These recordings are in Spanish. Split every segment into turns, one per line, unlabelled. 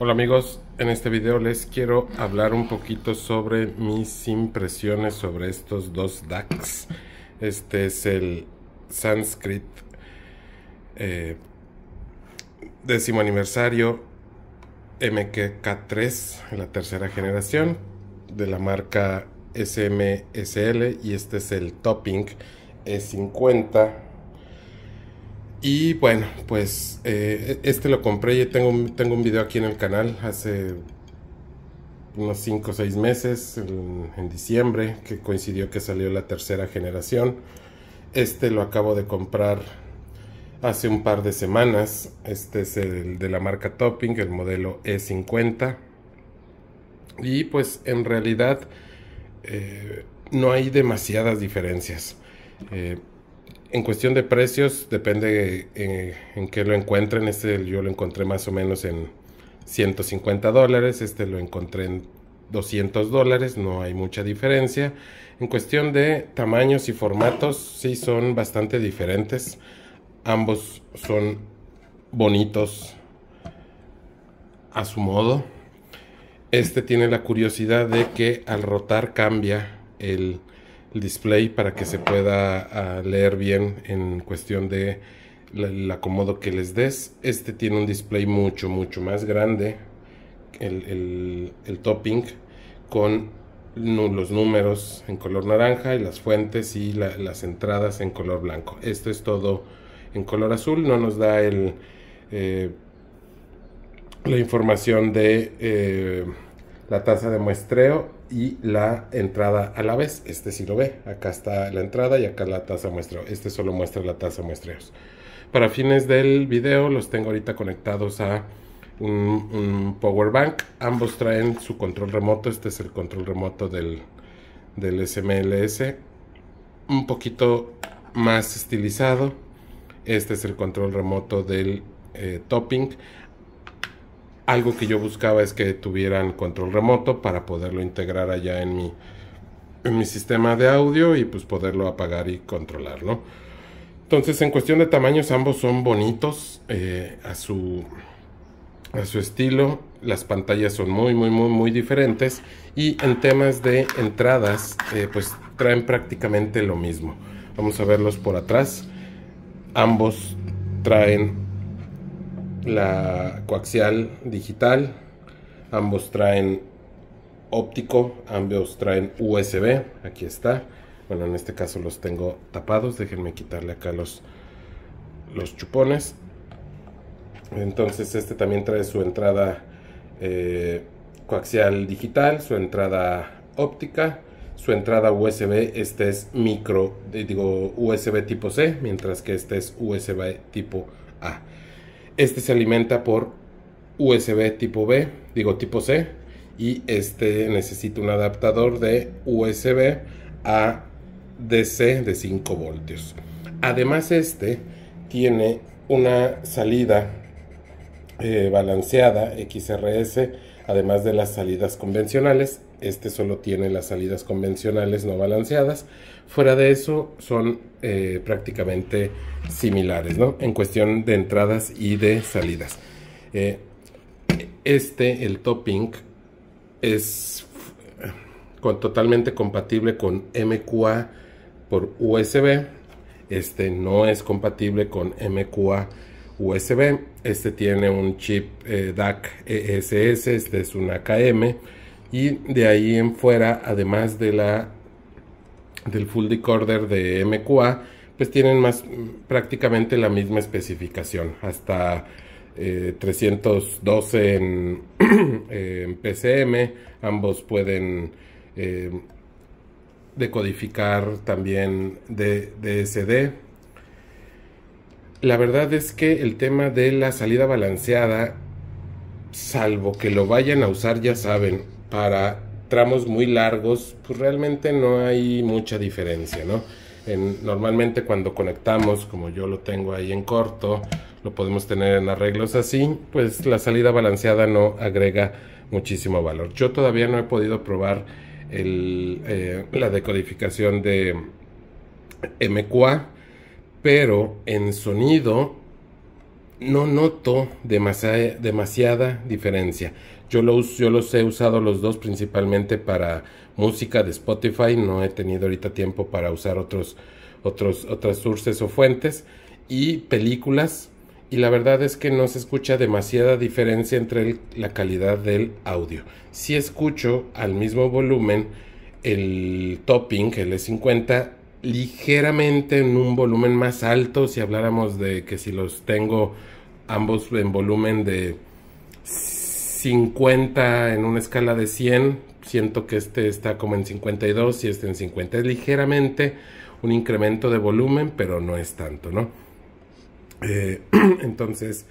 Hola amigos, en este video les quiero hablar un poquito sobre mis impresiones sobre estos dos DACs. Este es el Sanskrit eh, décimo aniversario MKK3, la tercera generación de la marca SMSL y este es el Topping E50 y bueno, pues eh, e-, este lo compré y tengo, tengo un video aquí en el canal hace unos 5 o 6 meses, en, diciembre, que coincidió que salió la tercera generación. Este lo acabo de comprar hace un par de semanas. Este es el de la marca Topping, el modelo E50. Y pues en realidad eh, no hay demasiadas diferencias. Eh, en cuestión de precios, depende eh, en, qué lo encuentren. Este yo lo encontré más o menos en 150 dólares. Este lo encontré en 200 dólares. No hay mucha diferencia. En cuestión de tamaños y formatos, sí son bastante diferentes. Ambos son bonitos a su modo. Este tiene la curiosidad de que al rotar cambia el display para que se pueda ah, leer bien en cuestión de el acomodo que les des. Este tiene un display mucho, mucho más grande. El, topping con los números en color naranja y las fuentes y las entradas en color blanco. Esto es todo en color azul. No nos da el, eh, la información de eh, la tasa de muestreo y la entrada a la vez. Este si lo ve. Acá está la entrada y acá la tasa muestra. Este solo muestra la tasa muestreos. Para fines del video los tengo ahorita conectados a un, power bank. Ambos traen su control remoto. Este es el control remoto del, SMLS. Un poquito más estilizado. Este es el control remoto del eh, topping algo que yo buscaba es que tuvieran control remoto para poderlo integrar allá en mi, sistema de audio y pues poderlo apagar y controlarlo. Entonces en cuestión de tamaños ambos son bonitos eh, a, su, a su estilo. Las pantallas son muy muy muy muy diferentes y en temas de entradas eh, pues traen prácticamente lo mismo. Vamos a verlos por atrás. Ambos traen la coaxial digital, ambos traen óptico, ambos traen USB, aquí está. Bueno, en este caso los tengo tapados, déjenme quitarle acá los, los chupones. Entonces este también trae su entrada eh, coaxial digital, su entrada óptica, su entrada USB, este es micro, eh, digo USB tipo C, mientras que este es USB tipo A. Este se alimenta por USB tipo B, digo tipo C, y este necesita un adaptador de USB a DC de 5 voltios. Además este tiene una salida eh, balanceada XRS, además de las salidas convencionales este solo tiene las salidas convencionales no balanceadas. Fuera de eso, son eh, prácticamente similares, ¿no? En cuestión de entradas y de salidas. Eh, este, el topping, es totalmente compatible con MQA por USB. Este no es compatible con MQA USB. Este tiene un chip eh, DAC ESS, este es un akm y de ahí en fuera, además de la del full decoder de MQA, pues tienen más prácticamente la misma especificación, hasta 312 eh, en, PCM, ambos pueden eh, decodificar también de, DSD. La verdad es que el tema de la salida balanceada, salvo que lo vayan a usar, ya saben, para tramos muy largos, pues realmente no hay mucha diferencia, ¿no? normalmente cuando conectamos, como yo lo tengo ahí en corto, lo podemos tener en arreglos así, pues la salida balanceada no agrega muchísimo valor. Yo todavía no he podido probar eh, la decodificación de MQA, pero en sonido no noto demasiada, diferencia. Yo los, yo los he usado los dos principalmente para música de Spotify. No he tenido ahorita tiempo para usar otros, otros, otras sources o fuentes. Y películas. Y la verdad es que no se escucha demasiada diferencia entre la calidad del audio. Si escucho al mismo volumen el topping, el E50, ligeramente en un volumen más alto si habláramos de que si los tengo ambos en volumen de 50 en una escala de 100 siento que este está como en 52 y este en 50 es ligeramente un incremento de volumen pero no es tanto no eh, entonces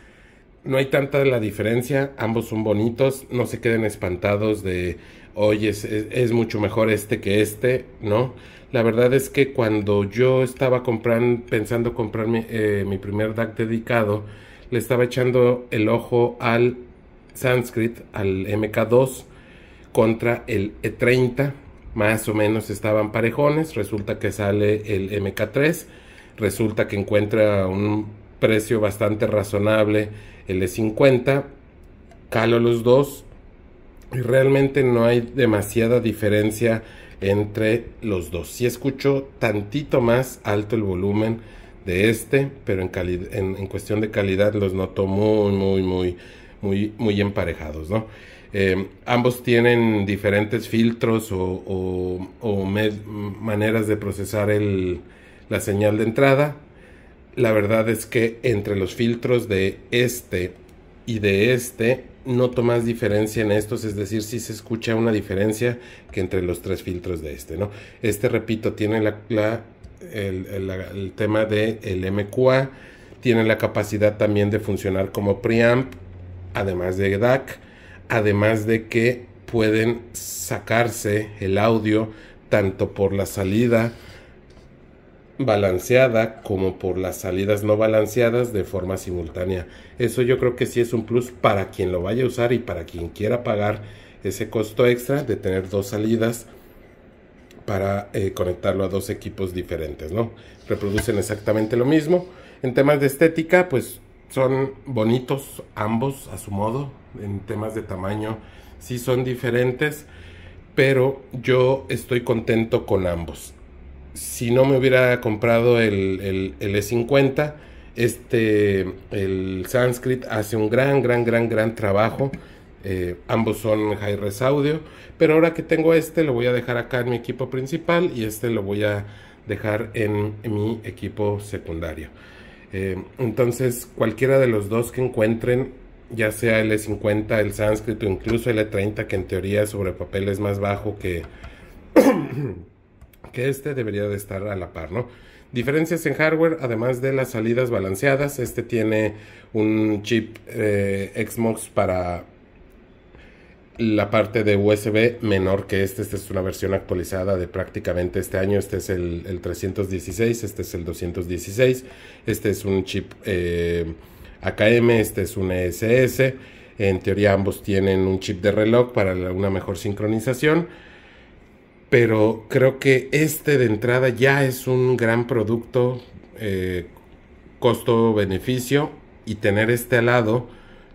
no hay tanta la diferencia, ambos son bonitos, no se queden espantados de, oye, es, mucho mejor este que este, ¿no? La verdad es que cuando yo estaba comprando, pensando comprar mi, eh, mi primer DAC dedicado, le estaba echando el ojo al Sanskrit, al MK2, contra el E30, más o menos estaban parejones, resulta que sale el MK3, resulta que encuentra un precio bastante razonable el de 50. Calo los dos y realmente no hay demasiada diferencia entre los dos. Si escucho tantito más alto el volumen de este, pero en, cuestión de calidad los noto muy, muy, muy, muy, muy emparejados, ¿no? Eh, ambos tienen diferentes filtros o, maneras de procesar la señal de entrada la verdad es que entre los filtros de este y de este no tomas diferencia en estos, es decir, si se escucha una diferencia que entre los tres filtros de este, ¿no? Este, repito, tiene la, el, tema del el MQA, tiene la capacidad también de funcionar como preamp, además de DAC, además de que pueden sacarse el audio tanto por la salida, balanceada como por las salidas no balanceadas de forma simultánea. Eso yo creo que sí es un plus para quien lo vaya a usar y para quien quiera pagar ese costo extra de tener dos salidas para eh, conectarlo a dos equipos diferentes, ¿no? Reproducen exactamente lo mismo. En temas de estética, pues son bonitos ambos a su modo. En temas de tamaño, sí son diferentes, pero yo estoy contento con ambos si no me hubiera comprado el, E50, e este, el Sanskrit hace un gran, gran, gran, gran trabajo. Eh, ambos son high res Audio, pero ahora que tengo este lo voy a dejar acá en mi equipo principal y este lo voy a dejar en, mi equipo secundario. Eh, entonces cualquiera de los dos que encuentren, ya sea el E50, el Sanskrit o incluso el E30, que en teoría sobre papel es más bajo que que este debería de estar a la par, ¿no? Diferencias en hardware, además de las salidas balanceadas, este tiene un chip eh, Xbox para la parte de USB menor que este, esta es una versión actualizada de prácticamente este año, este es el, 316, este es el 216, este es un chip eh, AKM, este es un ESS, en teoría ambos tienen un chip de reloj para una mejor sincronización pero creo que este de entrada ya es un gran producto eh, costo-beneficio y tener este al lado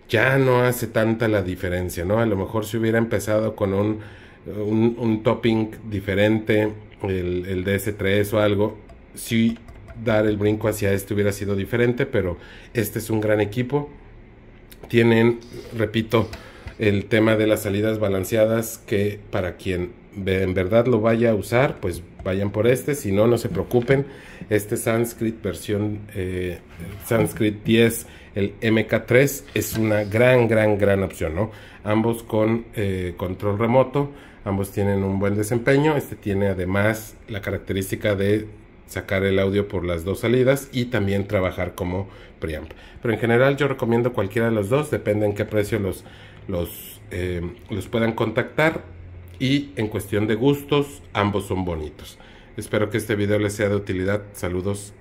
ya no hace tanta la diferencia, ¿no? A lo mejor si hubiera empezado con un, topping diferente, el, el DS3 o algo, sí dar el brinco hacia este hubiera sido diferente, pero este es un gran equipo. Tienen, repito, el tema de las salidas balanceadas que para quien en verdad lo vaya a usar, pues vayan por este. Si no, no se preocupen. Este Sanskrit versión eh, Sanskrit 10, el MK3, es una gran, gran, gran opción, ¿no? Ambos con eh, control remoto, ambos tienen un buen desempeño. Este tiene además la característica de sacar el audio por las dos salidas y también trabajar como preamp. Pero en general yo recomiendo cualquiera de los dos, depende en qué precio los, los, eh, los puedan contactar y en cuestión de gustos, ambos son bonitos. Espero que este video les sea de utilidad. Saludos